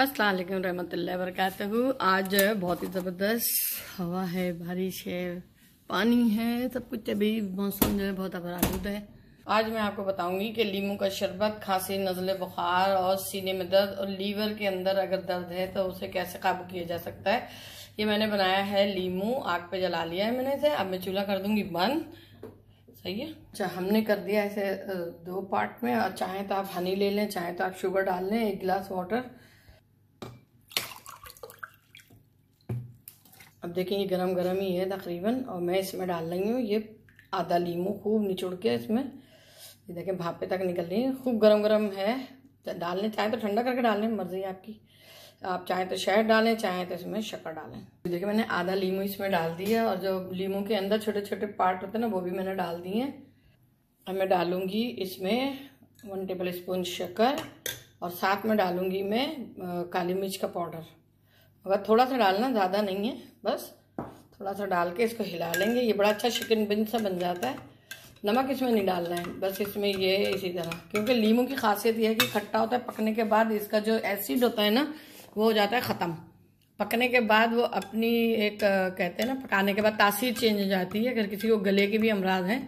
असल रहमत वरकत आज बहुत ही ज़बरदस्त हवा है बारिश है पानी है सब कुछ अभी मौसम जो है बहुत अबरालूद है आज मैं आपको बताऊंगी कि लीमू का शरबत खांसी नज़ल बुखार और सीने में दर्द और लीवर के अंदर अगर दर्द है तो उसे कैसे काबू किया जा सकता है ये मैंने बनाया है लीमू आग पे जला लिया है मैंने इसे अब मैं चूल्हा कर दूंगी बंद सही है अच्छा हमने कर दिया इसे दो पार्ट में और चाहे तो आप हनी ले लें चाहे तो आप शुगर डाल लें एक गिलास वाटर अब देखें ये गरम गरम ही है तकरीबन और मैं इसमें डाल रही हूँ ये आधा लीमू खूब निचोड़ के इसमें ये देखें भापे तक निकल रही है खूब गरम गरम है डाल लें चाहे तो ठंडा करके डाल लें मर्जी आपकी आप चाहें तो शहद डालें चाहें तो इसमें शक्कर डालें देखिए मैंने आधा लीमू इसमें डाल दिया और जो लीमू के अंदर छोटे छोटे पार्ट होते हैं ना वो भी मैंने डाल दिए हैं अब मैं डालूँगी इसमें वन टेबल स्पून शक्कर और साथ में डालूँगी मैं काली मिर्च का पाउडर अगर थोड़ा सा डालना ज़्यादा नहीं है बस थोड़ा सा डाल के इसको हिला लेंगे ये बड़ा अच्छा चिकन बिन सा बन जाता है नमक इसमें नहीं डालना है बस इसमें ये इसी तरह क्योंकि लीमू की खासियत यह है कि खट्टा होता है पकने के बाद इसका जो एसिड होता है ना वो हो जाता है ख़त्म पकने के बाद वो अपनी एक कहते हैं ना पकाने के बाद तासीर चेंज हो जाती है अगर किसी को गले के भी अमराज हैं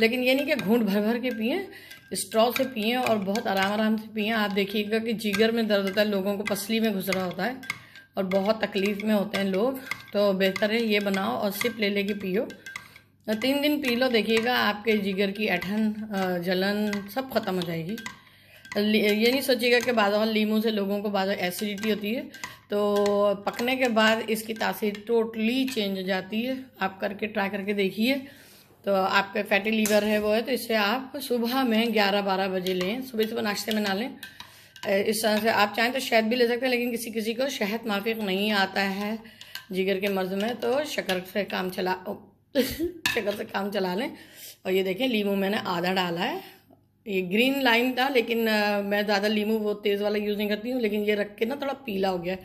लेकिन ये नहीं कि घूंट भर भर के पिए स्ट्रॉ से पिए और बहुत आराम आराम से पिए आप देखिएगा कि जीगर में दर्द होता है लोगों को पसली में घुस रहा होता है और बहुत तकलीफ़ में होते हैं लोग तो बेहतर है ये बनाओ और सिप ले लेके पियो तीन दिन पी लो देखिएगा आपके जिगर की ऐठन जलन सब ख़त्म हो जाएगी ये नहीं सोचिएगा कि बाद लीमू से लोगों को बाद एसिडिटी होती है तो पकने के बाद इसकी तासीर टोटली चेंज हो जाती है आप करके ट्राई करके देखिए तो आपका फैटी लीवर है वो है तो इसे आप सुबह में 11-12 बजे लें सुबह सुबह नाश्ते में ना लें इस तरह से आप चाहें तो शहद भी ले सकते हैं लेकिन किसी किसी को शहद माफिक नहीं आता है जिगर के मर्ज में तो शक्कर से काम चला शक्कर से काम चला लें और ये देखें लीमू मैंने आधा डाला है ये ग्रीन लाइन था लेकिन मैं ज़्यादा लीमू वो तेज़ वाला यूज़ नहीं करती हूँ लेकिन ये रख के ना थोड़ा पीला हो गया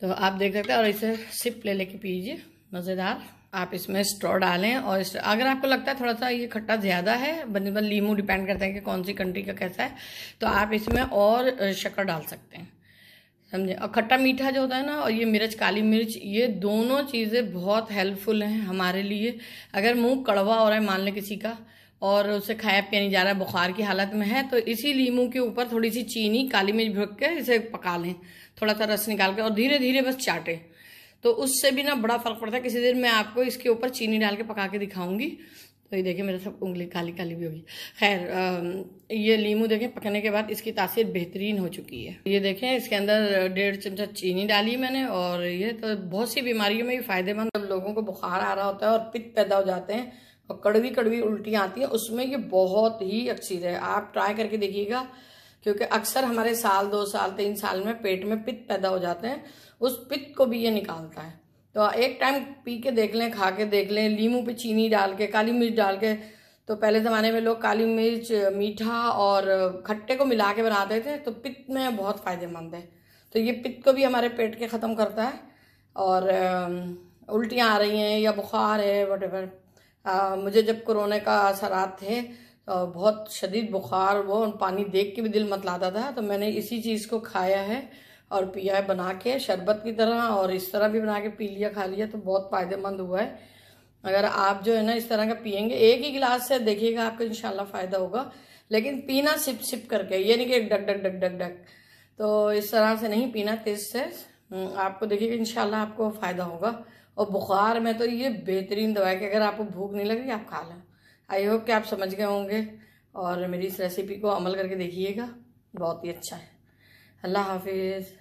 तो आप देख सकते हैं और इसे सिप ले लेके पीजिए मज़ेदार आप इसमें स्ट्रॉ डालें और अगर आपको लगता है थोड़ा सा ये खट्टा ज़्यादा है बंदीबल लीमू डिपेंड करता है कि कौन सी कंट्री का कैसा है तो आप इसमें और शक्कर डाल सकते हैं समझे और खट्टा मीठा जो होता है ना और ये मिर्च काली मिर्च ये दोनों चीज़ें बहुत हेल्पफुल हैं हमारे लिए अगर मुँह कड़वा हो रहा है मान लें किसी का और उसे खाया पिया नहीं जा रहा है बुखार की हालत में है तो इसी लीमू के ऊपर थोड़ी सी चीनी काली मिर्च भुक के इसे पका लें थोड़ा सा रस निकाल के और धीरे धीरे बस चाटें तो उससे भी ना बड़ा फ़र्क पड़ता है किसी दिन मैं आपको इसके ऊपर चीनी डाल के पका के दिखाऊंगी तो ये देखिए मेरे सब उंगली काली काली भी होगी खैर ये लीमू देखें पकने के बाद इसकी तासीर बेहतरीन हो चुकी है ये देखें इसके अंदर डेढ़ चमचा चीनी डाली मैंने और ये तो बहुत सी बीमारियों में भी फ़ायदेमंद जब लोगों को बुखार आ रहा होता है और पित्त पैदा हो जाते हैं और कड़वी कड़वी उल्टियाँ आती हैं उसमें ये बहुत ही अच्छी है आप ट्राई करके देखिएगा क्योंकि अक्सर हमारे साल दो साल तीन साल में पेट में पित्त पैदा हो जाते हैं उस पित्त को भी ये निकालता है तो एक टाइम पी के देख लें खा के देख लें लीमू पे चीनी डाल के काली मिर्च डाल के तो पहले ज़माने में लोग काली मिर्च मीठा और खट्टे को मिला के बनाते थे तो पित्त में बहुत फ़ायदेमंद है तो ये पित्त को भी हमारे पेट के ख़त्म करता है और उल्टियाँ आ रही हैं या बुखार है वट मुझे जब कोरोना का असरात थे बहुत शदीद बुखार वो पानी देख के भी दिल मत लाता था तो मैंने इसी चीज़ को खाया है और पिया है बना के शरबत की तरह और इस तरह भी बना के पी लिया खा लिया तो बहुत फ़ायदेमंद हुआ है अगर आप जो है ना इस तरह का पियेंगे एक ही गिलास से देखिएगा आपको इन फ़ायदा होगा लेकिन पीना सिप सिप करके ये नहीं कि duck duck duck duck duck तो इस तरह से नहीं पीना तेज से हम्म, आपको देखिएगा इन आपको फ़ायदा होगा और बुखार में तो ये बेहतरीन दवा है कि अगर आपको भूख नहीं लग रही आप खा लें आई होप कि आप समझ गए होंगे और मेरी इस रेसिपी को अमल करके देखिएगा बहुत ही अच्छा है अल्लाह हाफिज़